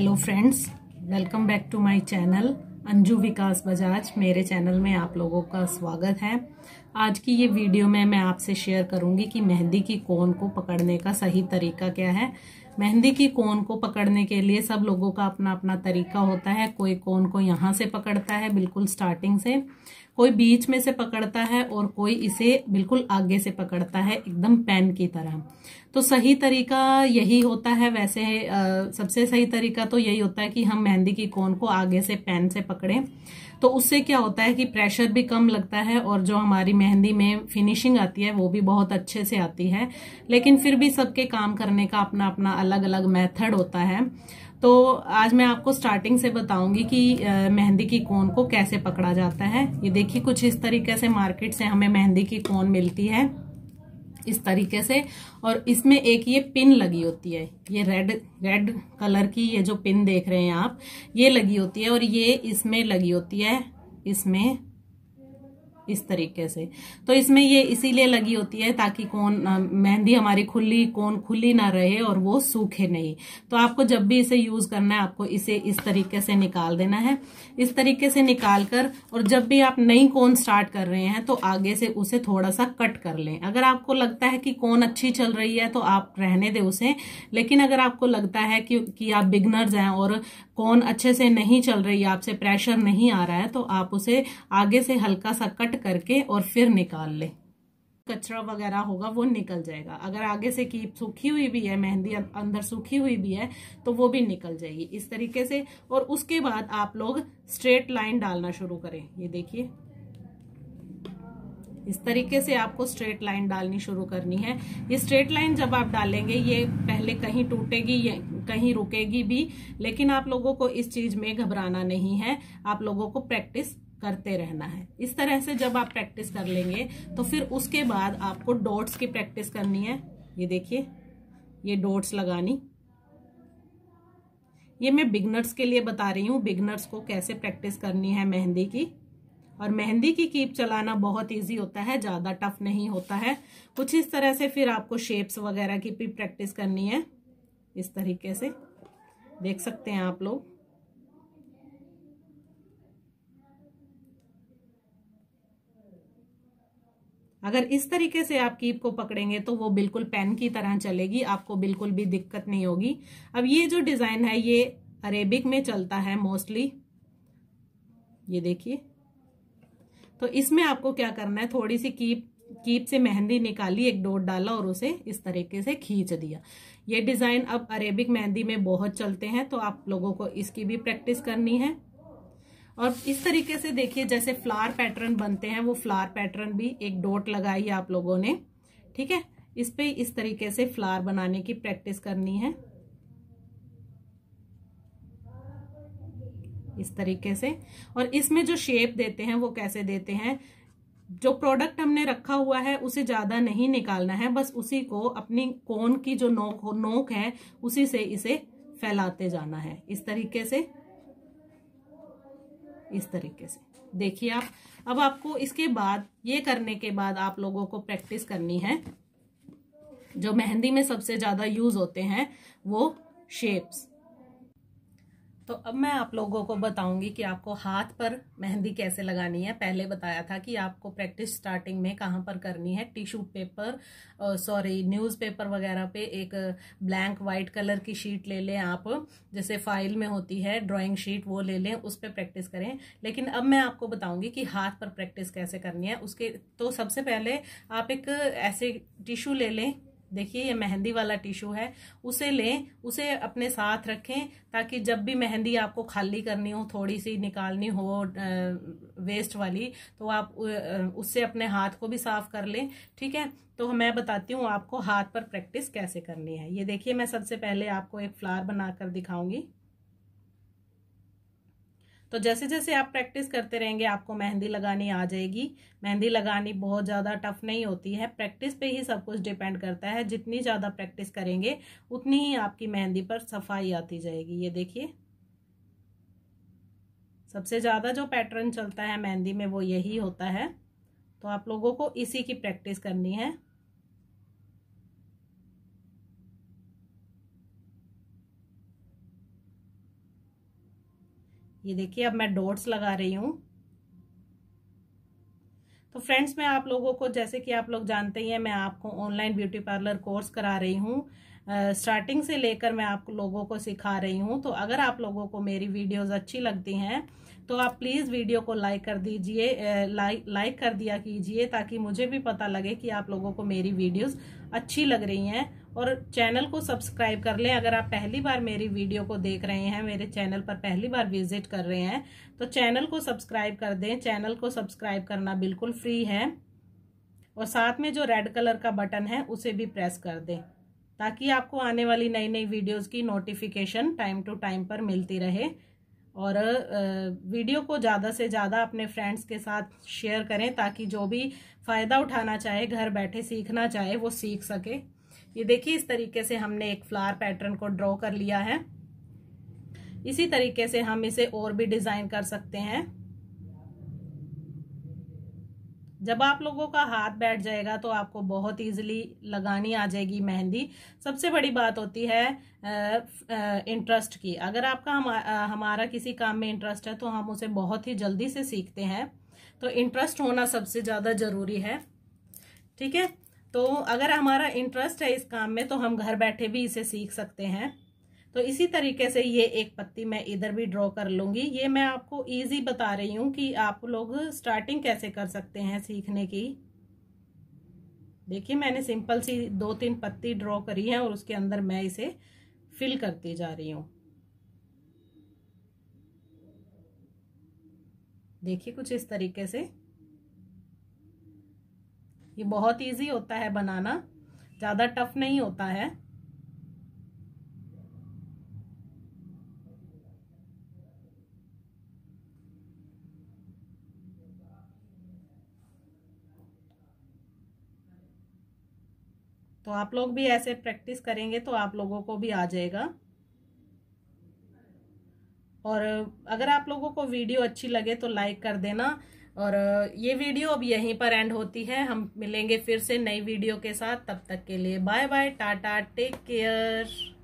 hello friends welcome back to my channel Anju Vikas Bajaj मेरे channel में आप लोगों का स्वागत है आज की ये वीडियो में मैं आपसे शेयर करूंगी कि मेहंदी की कोन को पकड़ने का सही तरीका क्या है मेहंदी की कोन को पकड़ने के लिए सब लोगों का अपना अपना तरीका होता है कोई कोन को यहाँ से पकड़ता है बिल्कुल स्टार्टिंग से कोई बीच में से पकड़ता है और कोई इसे बिल्कुल आगे से पकड़ता है एकदम पेन की तरह तो सही तरीका यही होता है वैसे आ, सबसे सही तरीका तो यही होता है कि हम मेहंदी की कोन को आगे से पेन से पकड़ें तो उससे क्या होता है कि प्रेशर भी कम लगता है और जो हमारी मेहंदी में फिनिशिंग आती है वो भी बहुत अच्छे से आती है लेकिन फिर भी सबके काम करने का अपना अपना अलग अलग मेथड होता है तो आज मैं आपको स्टार्टिंग से बताऊंगी कि मेहंदी की कोन को कैसे पकड़ा जाता है ये देखिए कुछ इस तरीके से मार्केट से हमें मेहंदी की कोन मिलती है इस तरीके से और इसमें एक ये पिन लगी होती है ये रेड रेड कलर की ये जो पिन देख रहे हैं आप ये लगी होती है और ये इसमें लगी होती है इसमें इस तरीके से तो इसमें ये इसीलिए लगी होती है ताकि कौन मेहंदी हमारी खुली कौन खुली ना रहे और वो सूखे नहीं तो आपको जब भी इसे यूज करना है आपको इसे इस तरीके से निकाल देना है इस तरीके से निकाल कर और जब भी आप नई कौन स्टार्ट कर रहे हैं तो आगे से उसे थोड़ा सा कट कर लें अगर आपको लगता है कि कौन अच्छी चल रही है तो आप रहने दें उसे लेकिन अगर आपको लगता है कि, कि आप बिगनर्स हैं और कौन अच्छे से नहीं चल रही आपसे प्रेशर नहीं आ रहा है तो आप उसे आगे से हल्का सा कट करके और फिर निकाल ले कचरा वगैरह होगा वो निकल जाएगा अगर आगे से की सूखी हुई भी है मेहंदी अं-, अंदर सूखी हुई भी है तो वो भी निकल जाएगी इस तरीके से और उसके बाद आप लोग स्ट्रेट लाइन डालना शुरू करें ये देखिए इस तरीके से आपको स्ट्रेट लाइन डालनी शुरू करनी है ये स्ट्रेट लाइन जब आप डालेंगे ये पहले कहीं टूटेगी ये कहीं रुकेगी भी लेकिन आप लोगों को इस चीज में घबराना नहीं है आप लोगों को प्रैक्टिस करते रहना है इस तरह से जब आप प्रैक्टिस कर लेंगे तो फिर उसके बाद आपको डॉट्स की प्रैक्टिस करनी है ये देखिए ये डॉट्स लगानी ये मैं बिगनर्स के लिए बता रही हूँ बिगनर्स को कैसे प्रैक्टिस करनी है मेहंदी की और मेहंदी की कीप चलाना बहुत इजी होता है ज़्यादा टफ नहीं होता है कुछ इस तरह से फिर आपको शेप्स वगैरह की भी प्रैक्टिस करनी है इस तरीके से देख सकते हैं आप लोग अगर इस तरीके से आप कीप को पकड़ेंगे तो वो बिल्कुल पेन की तरह चलेगी आपको बिल्कुल भी दिक्कत नहीं होगी अब ये जो डिज़ाइन है ये अरेबिक में चलता है मोस्टली ये देखिए तो इसमें आपको क्या करना है थोड़ी सी कीप कीप से मेहंदी निकाली एक डोट डाला और उसे इस तरीके से खींच दिया ये डिज़ाइन अब अरेबिक मेहंदी में बहुत चलते हैं तो आप लोगों को इसकी भी प्रैक्टिस करनी है और इस तरीके से देखिए जैसे फ्लावर पैटर्न बनते हैं वो फ्लावर पैटर्न भी एक डोट लगाई आप लोगों ने ठीक है इस पे इस तरीके से फ्लावर बनाने की प्रैक्टिस करनी है इस तरीके से और इसमें जो शेप देते हैं वो कैसे देते हैं जो प्रोडक्ट हमने रखा हुआ है उसे ज़्यादा नहीं निकालना है बस उसी को अपनी कोन की जो नोक नोक है उसी से इसे फैलाते जाना है इस तरीके से इस तरीके से देखिए आप अब आपको इसके बाद ये करने के बाद आप लोगों को प्रैक्टिस करनी है जो मेहंदी में सबसे ज़्यादा यूज़ होते हैं वो शेप्स तो अब मैं आप लोगों को बताऊंगी कि आपको हाथ पर मेहंदी कैसे लगानी है पहले बताया था कि आपको प्रैक्टिस स्टार्टिंग में कहाँ पर करनी है टिश्यू पेपर सॉरी न्यूज़पेपर वगैरह पे एक ब्लैंक वाइट कलर की शीट ले लें आप जैसे फाइल में होती है ड्राइंग शीट वो ले लें उस पर प्रैक्टिस करें लेकिन अब मैं आपको बताऊँगी कि हाथ पर प्रैक्टिस कैसे करनी है उसके तो सबसे पहले आप एक ऐसे टिशू ले लें देखिए ये मेहंदी वाला टिश्यू है उसे लें उसे अपने साथ रखें ताकि जब भी मेहंदी आपको खाली करनी हो थोड़ी सी निकालनी हो वेस्ट वाली तो आप उससे अपने हाथ को भी साफ कर लें ठीक है तो मैं बताती हूँ आपको हाथ पर प्रैक्टिस कैसे करनी है ये देखिए मैं सबसे पहले आपको एक फ्लावर बनाकर दिखाऊंगी तो जैसे जैसे आप प्रैक्टिस करते रहेंगे आपको मेहंदी लगानी आ जाएगी मेहंदी लगानी बहुत ज़्यादा टफ नहीं होती है प्रैक्टिस पे ही सब कुछ डिपेंड करता है जितनी ज़्यादा प्रैक्टिस करेंगे उतनी ही आपकी मेहंदी पर सफाई आती जाएगी ये देखिए सबसे ज़्यादा जो पैटर्न चलता है मेहंदी में वो यही होता है तो आप लोगों को इसी की प्रैक्टिस करनी है ये देखिए अब मैं डॉट्स लगा रही हूँ तो फ्रेंड्स मैं आप लोगों को जैसे कि आप लोग जानते ही हैं मैं आपको ऑनलाइन ब्यूटी पार्लर कोर्स करा रही हूँ स्टार्टिंग से लेकर मैं आप लोगों को सिखा रही हूँ तो अगर आप लोगों को मेरी वीडियोस अच्छी लगती हैं तो आप प्लीज़ वीडियो को लाइक कर दीजिए लाइक लाइक कर दिया कीजिए ताकि मुझे भी पता लगे कि आप लोगों को मेरी वीडियोस अच्छी लग रही हैं और चैनल को सब्सक्राइब कर लें अगर आप पहली बार मेरी वीडियो को देख रहे हैं मेरे चैनल पर पहली बार विजिट कर रहे हैं तो चैनल को सब्सक्राइब कर दें चैनल को सब्सक्राइब करना बिल्कुल फ्री है और साथ में जो रेड कलर का बटन है उसे भी प्रेस कर दें ताकि आपको आने वाली नई नई वीडियोस की नोटिफिकेशन टाइम टू टाइम पर मिलती रहे और वीडियो को ज़्यादा से ज़्यादा अपने फ्रेंड्स के साथ शेयर करें ताकि जो भी फ़ायदा उठाना चाहे घर बैठे सीखना चाहे वो सीख सके ये देखिए इस तरीके से हमने एक फ्लावर पैटर्न को ड्रॉ कर लिया है इसी तरीके से हम इसे और भी डिजाइन कर सकते हैं जब आप लोगों का हाथ बैठ जाएगा तो आपको बहुत इजीली लगानी आ जाएगी मेहंदी सबसे बड़ी बात होती है इंटरेस्ट की अगर आपका हम, हमारा किसी काम में इंटरेस्ट है तो हम उसे बहुत ही जल्दी से सीखते हैं तो इंटरेस्ट होना सबसे ज़्यादा ज़रूरी है ठीक है तो अगर हमारा इंटरेस्ट है इस काम में तो हम घर बैठे भी इसे सीख सकते हैं तो इसी तरीके से ये एक पत्ती मैं इधर भी ड्रॉ कर लूँगी ये मैं आपको इजी बता रही हूँ कि आप लोग स्टार्टिंग कैसे कर सकते हैं सीखने की देखिए मैंने सिंपल सी दो तीन पत्ती ड्रॉ करी है और उसके अंदर मैं इसे फिल करती जा रही हूँ देखिए कुछ इस तरीके से ये बहुत इजी होता है बनाना ज़्यादा टफ नहीं होता है तो आप लोग भी ऐसे प्रैक्टिस करेंगे तो आप लोगों को भी आ जाएगा और अगर आप लोगों को वीडियो अच्छी लगे तो लाइक कर देना और ये वीडियो अब यहीं पर एंड होती है हम मिलेंगे फिर से नई वीडियो के साथ तब तक के लिए bye bye tata take care